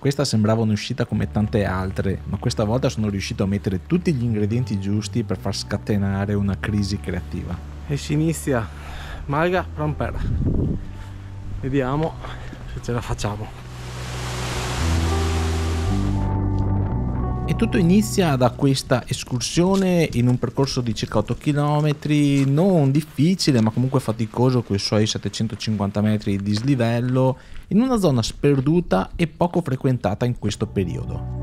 Questa sembrava un'uscita come tante altre, ma questa volta sono riuscito a mettere tutti gli ingredienti giusti per far scatenare una crisi creativa. E si inizia Malga Ramper. Vediamo se ce la facciamo. E tutto inizia da questa escursione in un percorso di circa 8 km, non difficile ma comunque faticoso con i suoi 750 metri di dislivello, in una zona sperduta e poco frequentata in questo periodo.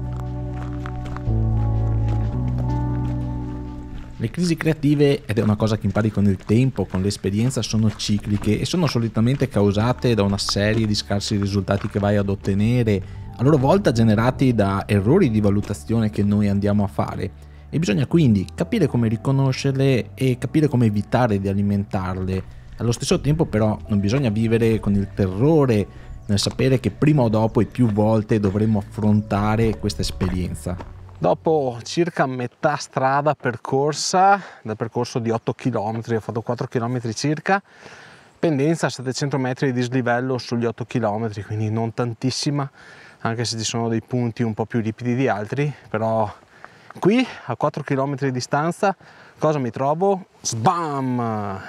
Le crisi creative, ed è una cosa che impari con il tempo, con l'esperienza, sono cicliche e sono solitamente causate da una serie di scarsi risultati che vai ad ottenere a loro volta generati da errori di valutazione che noi andiamo a fare e bisogna quindi capire come riconoscerle e capire come evitare di alimentarle. Allo stesso tempo però non bisogna vivere con il terrore nel sapere che prima o dopo e più volte dovremo affrontare questa esperienza. Dopo circa metà strada percorsa, dal percorso di 8 km, ho fatto 4 km circa, pendenza a 700 metri di dislivello sugli 8 km, quindi non tantissima, anche se ci sono dei punti un po' più ripidi di altri, però qui a 4 km di distanza cosa mi trovo? Sbam!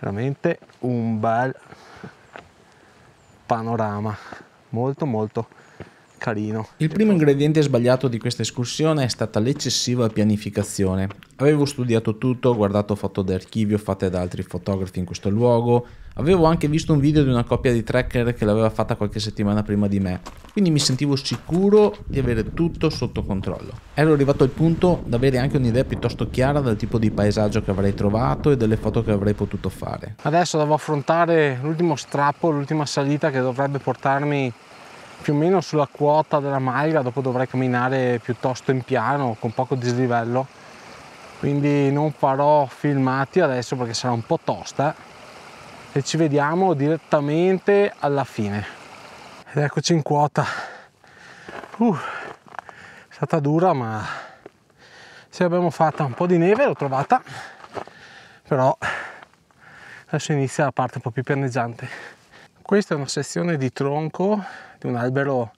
Veramente un bel panorama, molto molto carino. Il primo ingrediente sbagliato di questa escursione è stata l'eccessiva pianificazione. Avevo studiato tutto, guardato foto d'archivio fatte da altri fotografi in questo luogo, avevo anche visto un video di una coppia di tracker che l'aveva fatta qualche settimana prima di me, quindi mi sentivo sicuro di avere tutto sotto controllo. Ero arrivato al punto da avere anche un'idea piuttosto chiara del tipo di paesaggio che avrei trovato e delle foto che avrei potuto fare. Adesso devo affrontare l'ultimo strappo, l'ultima salita che dovrebbe portarmi più o meno sulla quota della maglia, dopo dovrei camminare piuttosto in piano, con poco dislivello, quindi non farò filmati adesso perché sarà un po' tosta e ci vediamo direttamente alla fine. Ed eccoci in quota. Uh, è stata dura ma se abbiamo fatta un po' di neve, l'ho trovata, però adesso inizia la parte un po' più pianeggiante. Questa è una sezione di tronco di un albero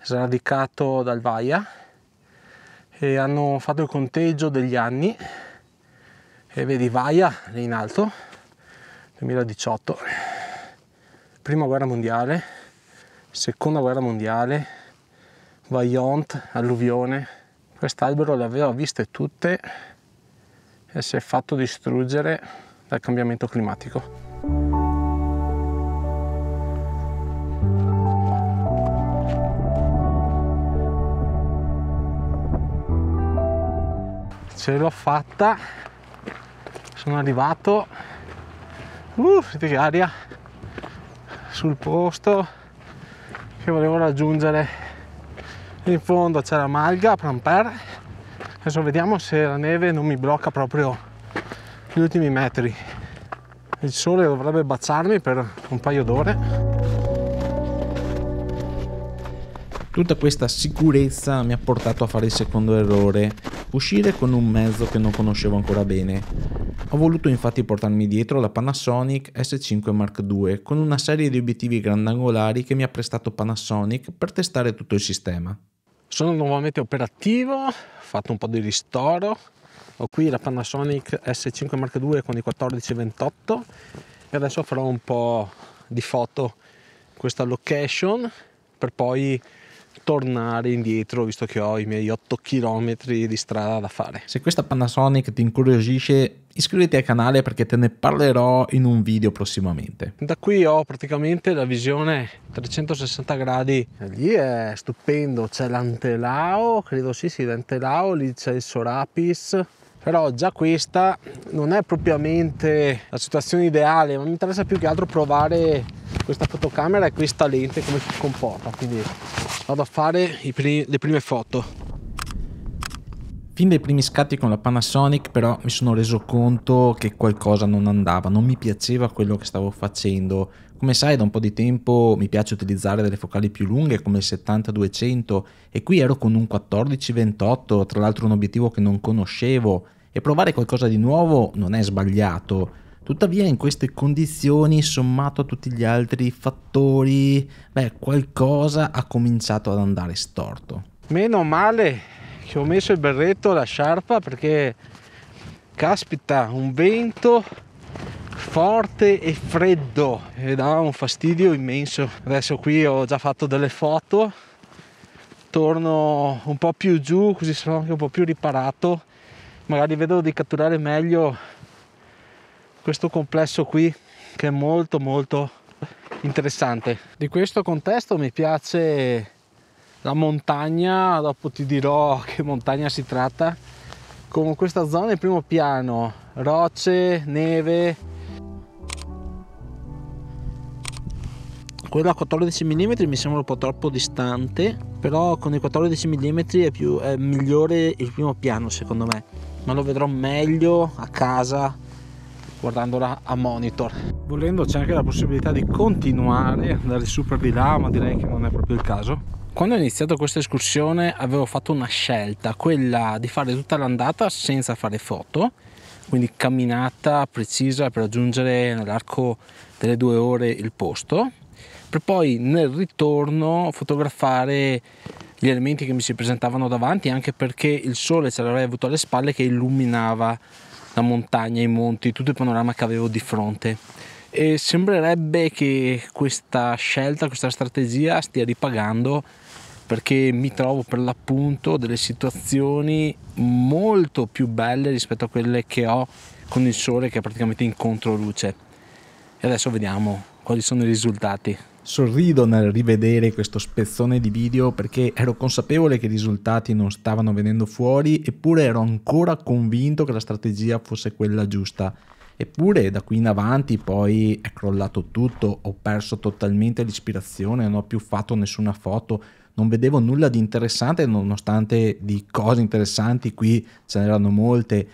sradicato dal Vaia e hanno fatto il conteggio degli anni e vedi Vaia lì in alto 2018 prima guerra mondiale seconda guerra mondiale Vaillant alluvione quest'albero le aveva viste tutte e si è fatto distruggere dal cambiamento climatico ce l'ho fatta sono arrivato uh, sentite che aria sul posto che volevo raggiungere in fondo c'è la malga Pramper adesso vediamo se la neve non mi blocca proprio gli ultimi metri il sole dovrebbe baciarmi per un paio d'ore Tutta questa sicurezza mi ha portato a fare il secondo errore, uscire con un mezzo che non conoscevo ancora bene. Ho voluto infatti portarmi dietro la Panasonic S5 Mark II con una serie di obiettivi grandangolari che mi ha prestato Panasonic per testare tutto il sistema. Sono nuovamente operativo, ho fatto un po' di ristoro, ho qui la Panasonic S5 Mark II con i 1428 e adesso farò un po' di foto in questa location per poi tornare indietro visto che ho i miei 8 km di strada da fare. Se questa Panasonic ti incuriosisce, iscriviti al canale perché te ne parlerò in un video prossimamente. Da qui ho praticamente la visione 360 gradi. Lì è stupendo, c'è l'Antelao, credo sì, sì, l'Antelao, lì c'è il Sorapis però già questa non è propriamente la situazione ideale ma mi interessa più che altro provare questa fotocamera e questa lente come si comporta quindi vado a fare primi, le prime foto Fin dai primi scatti con la Panasonic però mi sono reso conto che qualcosa non andava, non mi piaceva quello che stavo facendo. Come sai da un po' di tempo mi piace utilizzare delle focali più lunghe come il 70-200 e qui ero con un 14-28, tra l'altro un obiettivo che non conoscevo e provare qualcosa di nuovo non è sbagliato Tuttavia in queste condizioni, sommato a tutti gli altri fattori, beh, qualcosa ha cominciato ad andare storto. Meno male che ho messo il berretto, la sciarpa, perché caspita, un vento forte e freddo e dava un fastidio immenso. Adesso qui ho già fatto delle foto, torno un po' più giù così sono anche un po' più riparato, magari vedo di catturare meglio questo complesso qui che è molto molto interessante. Di questo contesto mi piace la montagna, dopo ti dirò che montagna si tratta, con questa zona in primo piano, rocce, neve. Quello a 14 mm mi sembra un po' troppo distante, però con i 14 mm è, più, è migliore il primo piano secondo me, ma lo vedrò meglio a casa guardandola a monitor volendo c'è anche la possibilità di continuare andare su per di là ma direi che non è proprio il caso quando ho iniziato questa escursione avevo fatto una scelta quella di fare tutta l'andata senza fare foto quindi camminata precisa per raggiungere nell'arco delle due ore il posto per poi nel ritorno fotografare gli elementi che mi si presentavano davanti anche perché il sole ce l'avrei avuto alle spalle che illuminava la montagna, i monti, tutto il panorama che avevo di fronte. E sembrerebbe che questa scelta, questa strategia stia ripagando perché mi trovo per l'appunto delle situazioni molto più belle rispetto a quelle che ho con il sole che è praticamente in controluce. E adesso vediamo quali sono i risultati. Sorrido nel rivedere questo spezzone di video perché ero consapevole che i risultati non stavano venendo fuori eppure ero ancora convinto che la strategia fosse quella giusta. Eppure da qui in avanti poi è crollato tutto, ho perso totalmente l'ispirazione, non ho più fatto nessuna foto, non vedevo nulla di interessante nonostante di cose interessanti qui ce n'erano molte.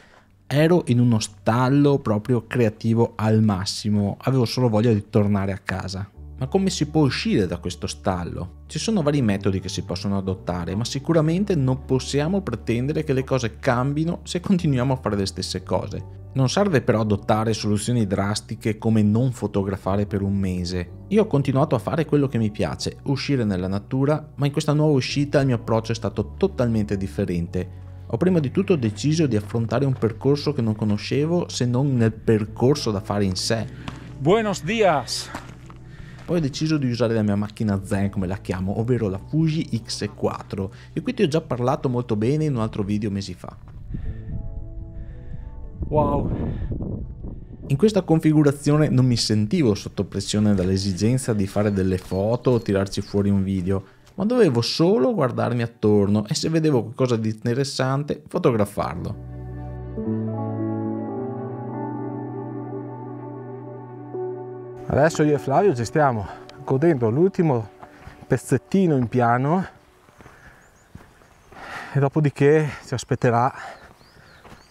Ero in uno stallo proprio creativo al massimo, avevo solo voglia di tornare a casa. Ma come si può uscire da questo stallo? Ci sono vari metodi che si possono adottare, ma sicuramente non possiamo pretendere che le cose cambino se continuiamo a fare le stesse cose. Non serve però adottare soluzioni drastiche come non fotografare per un mese. Io ho continuato a fare quello che mi piace, uscire nella natura, ma in questa nuova uscita il mio approccio è stato totalmente differente. Ho prima di tutto deciso di affrontare un percorso che non conoscevo se non nel percorso da fare in sé. Buenos días! Poi ho deciso di usare la mia macchina Zen come la chiamo, ovvero la Fuji X4, di cui ti ho già parlato molto bene in un altro video mesi fa. Wow, in questa configurazione non mi sentivo sotto pressione dall'esigenza di fare delle foto o tirarci fuori un video, ma dovevo solo guardarmi attorno e se vedevo qualcosa di interessante fotografarlo. Adesso io e Flavio ci stiamo godendo l'ultimo pezzettino in piano e dopodiché ci aspetterà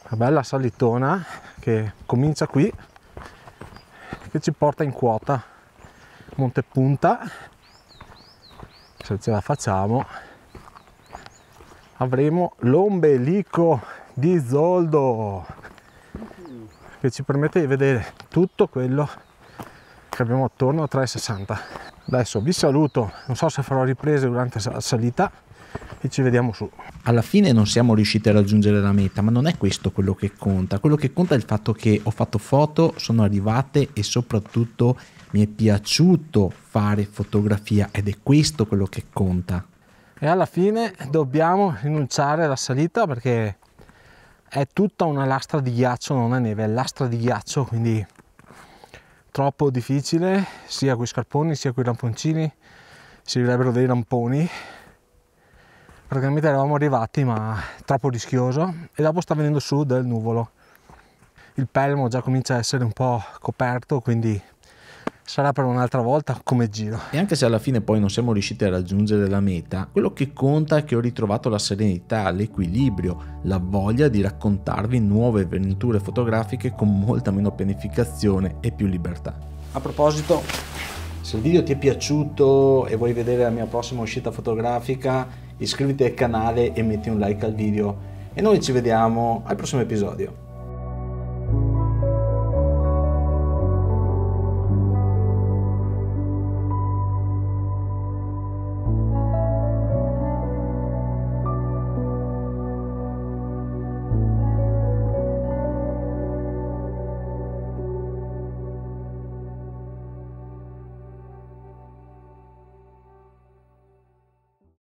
la bella salitona che comincia qui che ci porta in quota Montepunta se ce la facciamo avremo l'ombelico di Zoldo che ci permette di vedere tutto quello che che abbiamo attorno a 3,60 adesso vi saluto non so se farò riprese durante la salita e ci vediamo su alla fine non siamo riusciti a raggiungere la meta ma non è questo quello che conta quello che conta è il fatto che ho fatto foto sono arrivate e soprattutto mi è piaciuto fare fotografia ed è questo quello che conta e alla fine dobbiamo rinunciare alla salita perché è tutta una lastra di ghiaccio non è neve è lastra di ghiaccio quindi troppo difficile sia con i scarponi sia con i ramponcini servirebbero dei ramponi praticamente eravamo arrivati ma troppo rischioso e dopo sta venendo su del nuvolo il pelmo già comincia a essere un po' coperto quindi sarà per un'altra volta come giro. E anche se alla fine poi non siamo riusciti a raggiungere la meta, quello che conta è che ho ritrovato la serenità, l'equilibrio, la voglia di raccontarvi nuove avventure fotografiche con molta meno pianificazione e più libertà. A proposito, se il video ti è piaciuto e vuoi vedere la mia prossima uscita fotografica, iscriviti al canale e metti un like al video. E noi ci vediamo al prossimo episodio.